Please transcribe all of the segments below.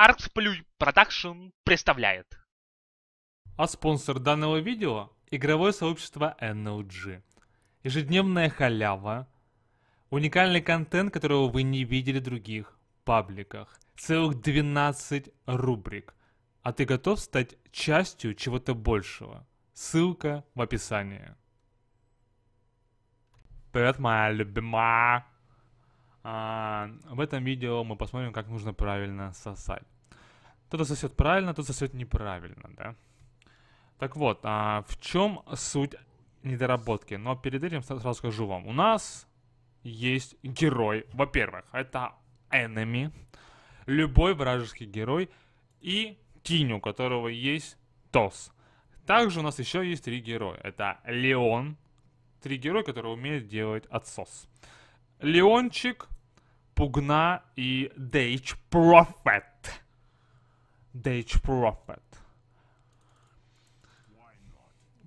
Artsplay Production представляет. А спонсор данного видео – игровое сообщество NLG. Ежедневная халява, уникальный контент, которого вы не видели в других пабликах, целых 12 рубрик. А ты готов стать частью чего-то большего? Ссылка в описании. Привет, моя любимая! А, в этом видео мы посмотрим, как нужно правильно сосать. Кто-то сосет правильно, кто-то сосет неправильно, да? Так вот, а в чем суть недоработки? Но перед этим сразу скажу вам. У нас есть герой, во-первых, это enemy, любой вражеский герой и тень, у которого есть тос. Также у нас еще есть три героя. Это Леон, три героя, которые умеют делать отсос. Леончик, Пугна и Дейч Профет. Дейч Профет.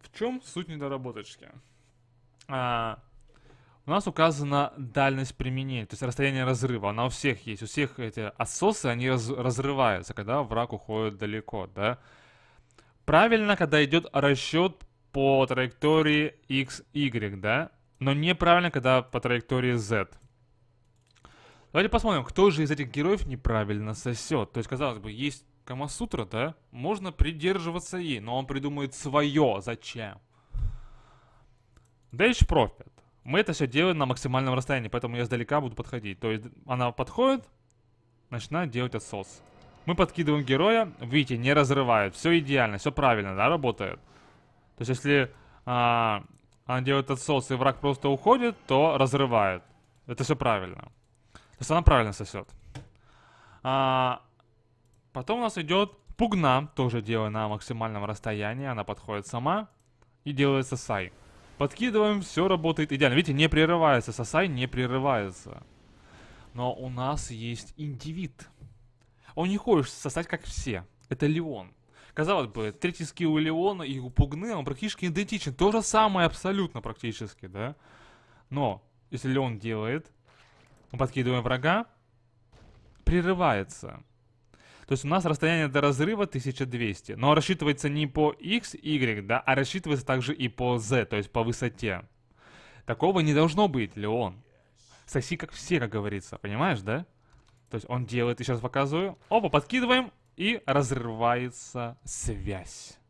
В чем суть недоработочки? А, у нас указана дальность применения, то есть расстояние разрыва. Она у всех есть. У всех эти отсосы, они раз, разрываются, когда враг уходит далеко, да? Правильно, когда идет расчет по траектории x, y, да? Но неправильно, когда по траектории z. Давайте посмотрим, кто же из этих героев неправильно сосет. То есть, казалось бы, есть Камасутра, да? Можно придерживаться ей, но он придумает свое. Зачем? Дэйдж Профит. Мы это все делаем на максимальном расстоянии, поэтому я сдалека буду подходить. То есть она подходит, начинает делать отсос. Мы подкидываем героя, видите, не разрывает. Все идеально, все правильно, да, работает. То есть если а, она делает отсос и враг просто уходит, то разрывает. Это все правильно. То есть она правильно сосет. А, потом у нас идет пугна, тоже делая на максимальном расстоянии. Она подходит сама и делает сосай. Подкидываем, все работает идеально. Видите, не прерывается, сосай не прерывается. Но у нас есть индивид. Он не хочет сосать, как все. Это Леон. Казалось бы, третий скилл у Леона и у Пугны, он практически идентичен. То же самое абсолютно практически, да? Но, если Леон делает, мы подкидываем врага. Прерывается. То есть у нас расстояние до разрыва 1200. Но рассчитывается не по x, y, да, а рассчитывается также и по z, то есть по высоте. Такого не должно быть, Леон. Соси как все, как говорится, понимаешь, да? То есть он делает, и сейчас показываю. Опа, подкидываем, и разрывается связь.